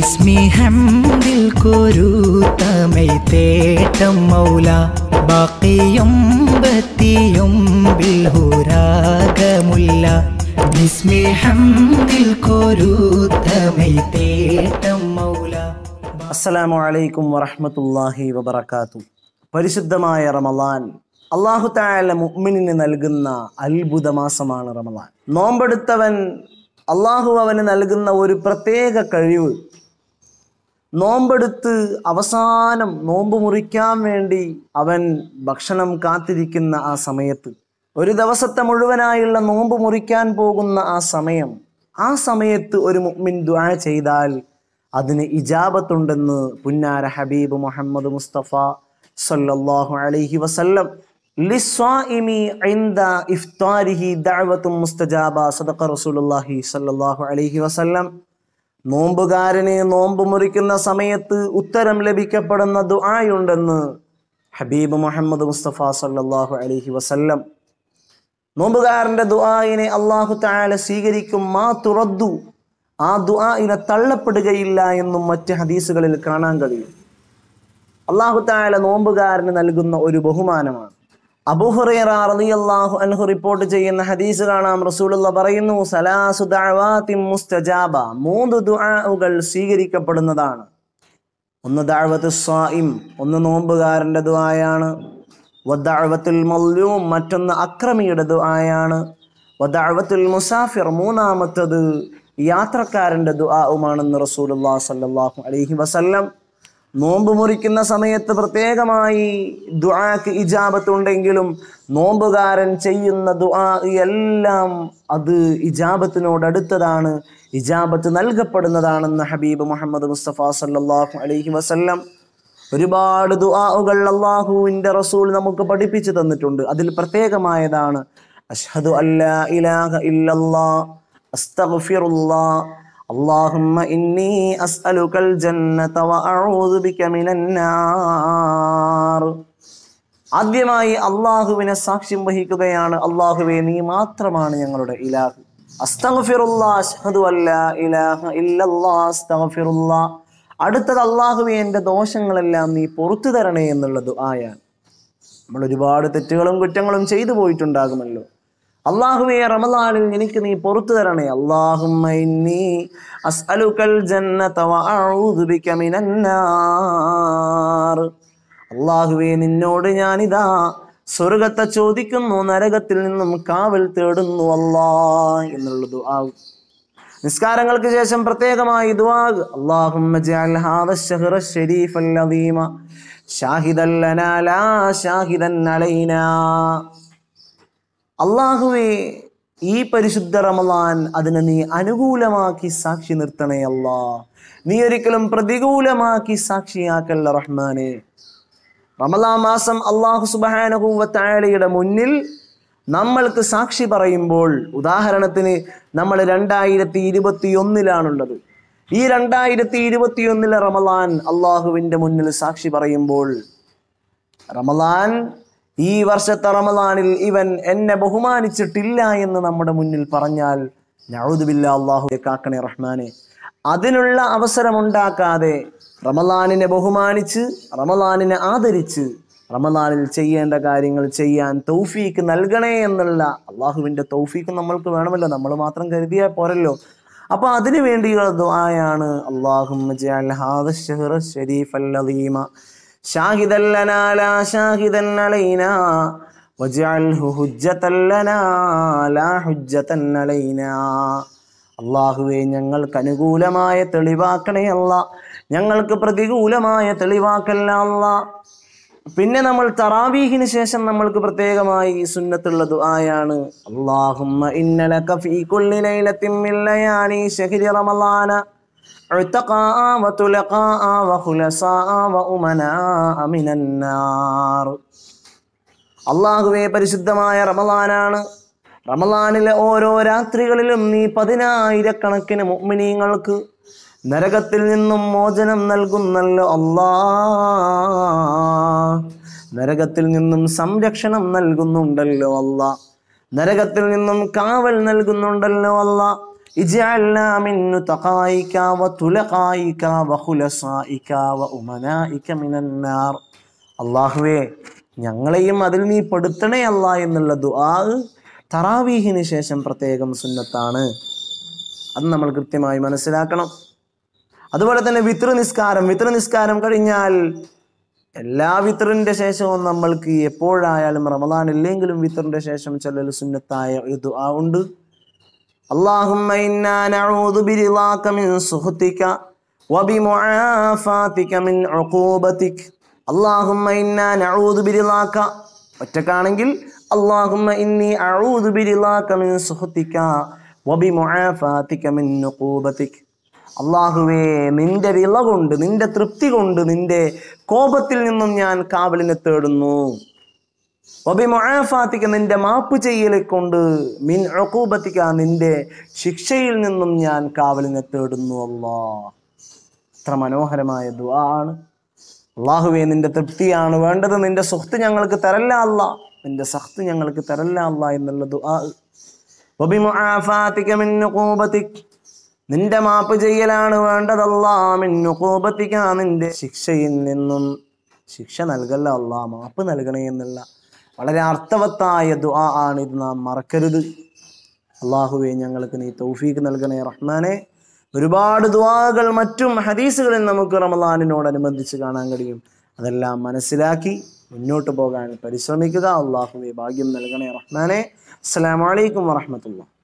ഇസ്മിഹംദിൽ കുരുത്തമൈ തേട്ടം മൗല ബാക്കിയും ബത്തിയും ബിൽഹുരാഗമുല്ല ബിസ്മിഹംദിൽ കുരുത്തമൈ തേട്ടം മൗല അസ്സലാമു അലൈക്കും വറഹ്മത്തുള്ളാഹി വബറകാതു പരിശുദ്ധമായ റമളാൻ അള്ളാഹു താല മുഅ്മിനിന് നൽകുന്ന അത്ഭുത മാസമാണ് റമളാൻ നോമ്പെടുത്തവൻ അള്ളാഹു അവന് നൽകുന്ന ഒരു പ്രത്യേക കഴിവ് നോമ്പെടുത്ത് അവസാനം നോമ്പ് മുറിക്കാൻ വേണ്ടി അവൻ ഭക്ഷണം കാത്തിരിക്കുന്ന ആ സമയത്ത് ഒരു ദിവസത്തെ മുഴുവനായുള്ള നോമ്പ് മുറിക്കാൻ പോകുന്ന ആ സമയം ആ സമയത്ത് ഒരു മുഅ്മിൻ ദുആ ചെയ്താൽ അതിന് ഇജാബത്തുണ്ടെന്ന് പുന്നാര ഹബീബ് മുഹമ്മദ് മുസ്തഫ സല്ലല്ലാഹു അലൈഹി വസല്ലം ഇഫ്താരിഹി ദഅവത്തും മുസ്തജാബ സദഖ റസൂലുള്ളാഹി സല്ലല്ലാഹു അലൈഹി വസല്ലം നോമ്പുകാരന് നോമ്പ് മുറിക്കുന്ന സമയത്ത് ഉത്തരം ലഭിക്കപ്പെടുന്ന ദുആയുണ്ടെന്ന് ഹബീബ് മുഹമ്മദ് മുസ്തഫ സല്ലാഹു അലഹി വസല്ലം നോമ്പുകാരൻ്റെ ദുആയിനെ അള്ളാഹു താല സ്വീകരിക്കും മാ തുറദ്ദു ആ ദുആഇനെ തള്ളപ്പെടുകയില്ല എന്നും മറ്റ് ഹദീസുകളിൽ കാണാൻ കഴിയും അള്ളാഹു താല നോമ്പുകാരന് നൽകുന്ന ഒരു ബഹുമാനമാണ് അബുഹുറൈറ റളിയല്ലാഹു അൻഹു റിപ്പോർട്ട് ചെയ്യുന്ന ഹദീസ് കാണാം റസൂലുള്ള പറയുന്നു സലാസു ദഅവാത്തിൻ മുസ്തജാബ മൂന്ന് ദുആകൾ സ്വീകരിക്കപ്പെടുന്നതാണ് ഒന്ന് ദഅവത്തു സ്വായിം ഒന്ന് നോമ്പുകാരൻ്റെ ദുആയാണ് വദ്ദഅവത്തുൽ മല്യൂം മറ്റൊന്ന് അക്രമിയുടെ ദുആയാണ് വദ്ദഅവത്തുൽ മുസാഫിർ മൂന്നാമത്തത് യാത്രക്കാരൻ്റെ ദുആവുമാണെന്ന് റസൂലുള്ളാഹി സ്വല്ലല്ലാഹു അലൈഹി വസല്ലം നോമ്പ് മുറിക്കുന്ന സമയത്ത് പ്രത്യേകമായി ദുആക്ക് ഇജാബത്ത് ഉണ്ടെങ്കിലും നോമ്പുകാരൻ ചെയ്യുന്ന ദുആ എല്ലാം അത് ഇജാബത്തിനോട് അടുത്തതാണ് ഇജാബത്ത് നൽകപ്പെടുന്നതാണെന്ന് ഹബീബ് മുഹമ്മദ് മുസ്തഫ സല്ലാഹു അലൈഹി വസല്ലം ഒരുപാട് ദുആകൾ അള്ളാഹുവിൻ്റെ റസൂൽ നമുക്ക് പഠിപ്പിച്ചു തന്നിട്ടുണ്ട് അതിൽ പ്രത്യേകമായതാണ് അഷ്ഹദു അല്ലാ ഇലാഹ ഇല്ലല്ലാ അസ്തഗ്ഫിറുല്ലാ اللهم ഇന്നി أسألك ജന്നത وأعوذ بك من ആദ്യമായി അള്ളാഹുവിനെ സാക്ഷ്യം വഹിക്കുകയാണ് അള്ളാഹുവെ നീ മാത്രമാണ് ഞങ്ങളുടെ ഇലാഹ് അടുത്തത് അള്ളാഹുവെ എൻ്റെ ദോഷങ്ങളെല്ലാം നീ പുറത്തു തരണേ എന്നുള്ളത് ആയാൽ നമ്മൾ ഒരുപാട് തെറ്റുകളും കുറ്റങ്ങളും ചെയ്തു പോയിട്ടുണ്ടാകുമല്ലോ അള്ളാഹുവേ റമദാനിൽ എനിക്ക് നീ പുറത്തു തരണേ അള്ളാഹുവേ നിന്നോട് ഞാനിതാ സ്വർഗത്തെ ചോദിക്കുന്നു നരകത്തിൽ നിന്നും കാവൽ തേടുന്നു അല്ലാ എന്നുള്ളത് ആവും നിസ്കാരങ്ങൾക്ക് ശേഷം പ്രത്യേകമായി ഷാഹിദൻ അലൈനാ അള്ളാഹുവെ ഈ പരിശുദ്ധ റമലാൻ അതിനെ നീ അനുകൂലമാക്കി സാക്ഷി നിർത്തണേ അല്ല നീ ഒരിക്കലും പ്രതികൂലമാക്കി സാക്ഷിയാക്കല്ല റഹ്മാനെ റമലാ മാസം അള്ളാഹു സുബാനഹുവത്തായാലയുടെ മുന്നിൽ നമ്മൾക്ക് സാക്ഷി പറയുമ്പോൾ ഉദാഹരണത്തിന് നമ്മൾ രണ്ടായിരത്തി ഇരുപത്തി ഒന്നിലാണുള്ളത് ഈ രണ്ടായിരത്തി ഇരുപത്തി ഒന്നിലെ റമലാൻ അള്ളാഹുവിൻ്റെ മുന്നിൽ സാക്ഷി പറയുമ്പോൾ റമലാൻ ഈ വർഷത്തെ റമദാനിൽ ഇവൻ എന്നെ ബഹുമാനിച്ചിട്ടില്ല എന്ന് നമ്മുടെ മുന്നിൽ പറഞ്ഞാൽ നഴുതുബില്ല അള്ളാഹു കാക്കണേ റഹ്മാനെ അതിനുള്ള അവസരമുണ്ടാക്കാതെ റമദാനിനെ ബഹുമാനിച്ച് റമദാനിനെ ആദരിച്ച് റമദാനിൽ ചെയ്യേണ്ട കാര്യങ്ങൾ ചെയ്യാൻ തൗഫീക്ക് നൽകണേ എന്നുള്ള അള്ളാഹുവിൻ്റെ തൗഫീക്ക് നമ്മൾക്ക് വേണമല്ലോ നമ്മൾ മാത്രം കരുതിയാൽ പോരല്ലോ അപ്പോൾ അതിനു വേണ്ടിയുള്ള ദ്വായാണ് അള്ളാഹും ഷാഹിദൻ ലാ ലാ അള്ളാഹുവെ ഞങ്ങൾക്ക് അനുകൂലമായ തെളിവാക്കണേ അല്ല ഞങ്ങൾക്ക് പ്രതികൂലമായ തെളിവാക്കല്ല അല്ല പിന്നെ നമ്മൾ തറാവീഹിന് ശേഷം നമ്മൾക്ക് പ്രത്യേകമായി സുന്നത്തുള്ളത് ആയാണ് അള്ളാഹുമ്മ ഇന്നലക ഫീ കുല്ലി ലൈലത്തിൻ മിൻ ലയാനി ശഹരി عتقاء وتلقاء وخلصاء وأمناء من النار അള്ളാഹുവെ പരിശുദ്ധമായ റമലാനാണ് റമലാനിലെ ഓരോ രാത്രികളിലും നീ പതിനായിരക്കണക്കിന് മുമ്മിനീങ്ങൾക്ക് നരകത്തിൽ നിന്നും മോചനം നൽകുന്നല്ലോ അള്ളാ നരകത്തിൽ നിന്നും സംരക്ഷണം നൽകുന്നുണ്ടല്ലോ അല്ല നരകത്തിൽ നിന്നും കാവൽ നൽകുന്നുണ്ടല്ലോ അല്ലാ اجعلنا അള്ളാഹുവേ ഞങ്ങളെയും അതിൽ നീ പെടുത്തണേ അല്ല എന്നുള്ള ദുആ തറാവീഹിന് ശേഷം പ്രത്യേകം സുന്നത്താണ് അത് നമ്മൾ കൃത്യമായി മനസ്സിലാക്കണം അതുപോലെ തന്നെ വിത്ര നിസ്കാരം വിത്ര നിസ്കാരം കഴിഞ്ഞാൽ എല്ലാ വിത്തറിൻ്റെ ശേഷവും നമ്മൾക്ക് എപ്പോഴായാലും റമദാൻ ഇല്ലെങ്കിലും വിത്തറിൻ്റെ ശേഷം ചെല്ലൽ സുന്നത്തായ ഒരു ദുആ ഉണ്ട് اللهم إنا نعوذ برضاك من سخطك وبمعافاتك من عقوبتك اللهم إنا نعوذ برضاك ഒറ്റക്കാണെങ്കിൽ ഇന്നി മിൻ വബി മിൻ അള്ളാഹുവേ നിന്റെ വിള കൊണ്ട് നിന്റെ തൃപ്തി കൊണ്ട് നിന്റെ കോപത്തിൽ നിന്നും ഞാൻ കാവലിനെ തേടുന്നു ഒബിമൊഴാഫാത്തിക്ക് നിന്റെ മാപ്പ് ചെയ്യലെ കൊണ്ട് മിൻ ഒക്കൂബത്തിക്ക് നിന്റെ ശിക്ഷയിൽ നിന്നും ഞാൻ കാവലിനെ തേടുന്നു അല്ലാ അത്ര മനോഹരമായ ആണ് അള്ളാഹുവേ നിന്റെ തൃപ്തിയാണ് വേണ്ടത് നിന്റെ സുഹത്ത് ഞങ്ങൾക്ക് തരല്ല അല്ല നിന്റെ സഖ്ത് ഞങ്ങൾക്ക് തരല്ല അല്ല എന്നുള്ള ദുആ മിൻ ഒക്കൂബത്തിക്ക് നിന്റെ മാപ്പ് ചെയ്യലാണ് വേണ്ടതല്ലാ മിന്നുകൂപത്തിക്കാ നിന്റെ ശിക്ഷയിൽ നിന്നും ശിക്ഷ നൽകല്ല അല്ല മാപ്പ് നൽകണേ എന്നുള്ള വളരെ അർത്ഥവത്തായ ദുആ ആണ് ഇത് നാം മറക്കരുത് അള്ളാഹുവെ ഞങ്ങൾക്ക് നീ തൗഫീഖ് നൽകണേ റഹ്മാനെ ഒരുപാട് ദുആകൾ മറ്റും ഹദീസുകളിൽ നമുക്ക് റമദാനിനോടനുബന്ധിച്ച് കാണാൻ കഴിയും അതെല്ലാം മനസ്സിലാക്കി മുന്നോട്ട് പോകാൻ പരിശ്രമിക്കുക അള്ളാഹുവെ ഭാഗ്യം നൽകണേ റഹ്മാനെ അസ്സലാമലൈക്കും വറഹമത്തുള്ള